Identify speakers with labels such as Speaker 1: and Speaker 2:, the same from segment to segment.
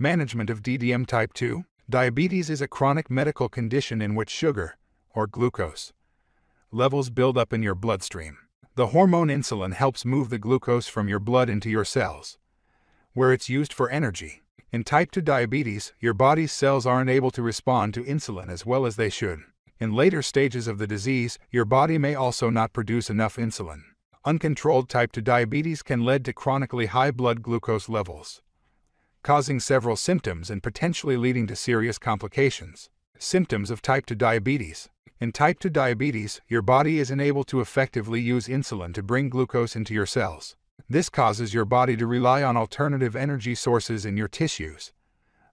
Speaker 1: Management of DDM type 2 Diabetes is a chronic medical condition in which sugar, or glucose, levels build up in your bloodstream. The hormone insulin helps move the glucose from your blood into your cells, where it's used for energy. In type 2 diabetes, your body's cells aren't able to respond to insulin as well as they should. In later stages of the disease, your body may also not produce enough insulin. Uncontrolled type 2 diabetes can lead to chronically high blood glucose levels, causing several symptoms and potentially leading to serious complications. Symptoms of type 2 diabetes In type 2 diabetes, your body is unable to effectively use insulin to bring glucose into your cells. This causes your body to rely on alternative energy sources in your tissues,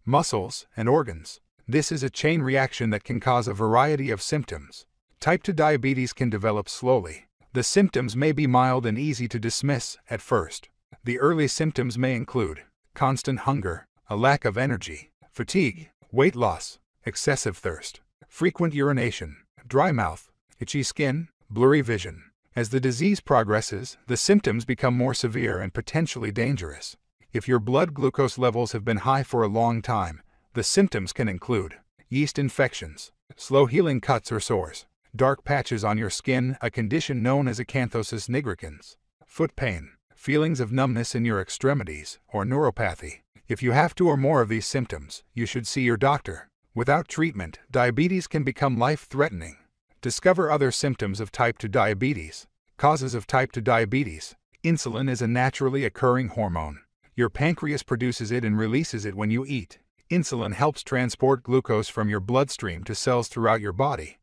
Speaker 1: muscles, and organs. This is a chain reaction that can cause a variety of symptoms. Type 2 diabetes can develop slowly. The symptoms may be mild and easy to dismiss at first. The early symptoms may include constant hunger, a lack of energy, fatigue, weight loss, excessive thirst, frequent urination, dry mouth, itchy skin, blurry vision. As the disease progresses, the symptoms become more severe and potentially dangerous. If your blood glucose levels have been high for a long time, the symptoms can include yeast infections, slow healing cuts or sores, dark patches on your skin, a condition known as acanthosis nigricans, foot pain, feelings of numbness in your extremities, or neuropathy. If you have two or more of these symptoms, you should see your doctor. Without treatment, diabetes can become life-threatening. Discover other symptoms of type 2 diabetes. Causes of type 2 diabetes. Insulin is a naturally occurring hormone. Your pancreas produces it and releases it when you eat. Insulin helps transport glucose from your bloodstream to cells throughout your body,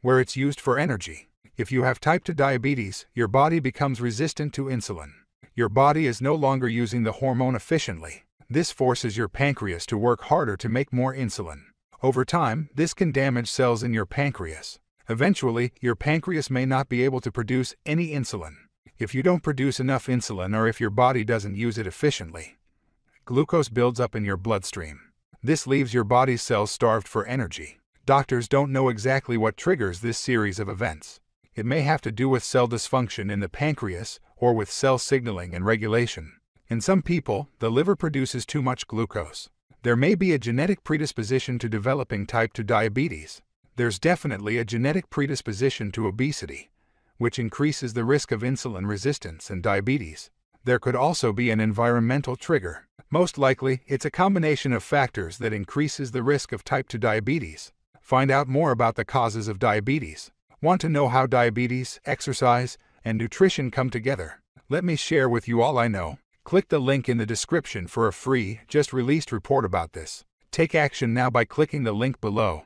Speaker 1: where it's used for energy. If you have type 2 diabetes, your body becomes resistant to insulin. Your body is no longer using the hormone efficiently. This forces your pancreas to work harder to make more insulin. Over time, this can damage cells in your pancreas. Eventually, your pancreas may not be able to produce any insulin. If you don't produce enough insulin or if your body doesn't use it efficiently, glucose builds up in your bloodstream. This leaves your body's cells starved for energy. Doctors don't know exactly what triggers this series of events. It may have to do with cell dysfunction in the pancreas or with cell signaling and regulation. In some people, the liver produces too much glucose. There may be a genetic predisposition to developing type 2 diabetes. There's definitely a genetic predisposition to obesity, which increases the risk of insulin resistance and diabetes. There could also be an environmental trigger. Most likely, it's a combination of factors that increases the risk of type 2 diabetes. Find out more about the causes of diabetes. Want to know how diabetes, exercise, and nutrition come together? Let me share with you all I know. Click the link in the description for a free, just released report about this. Take action now by clicking the link below.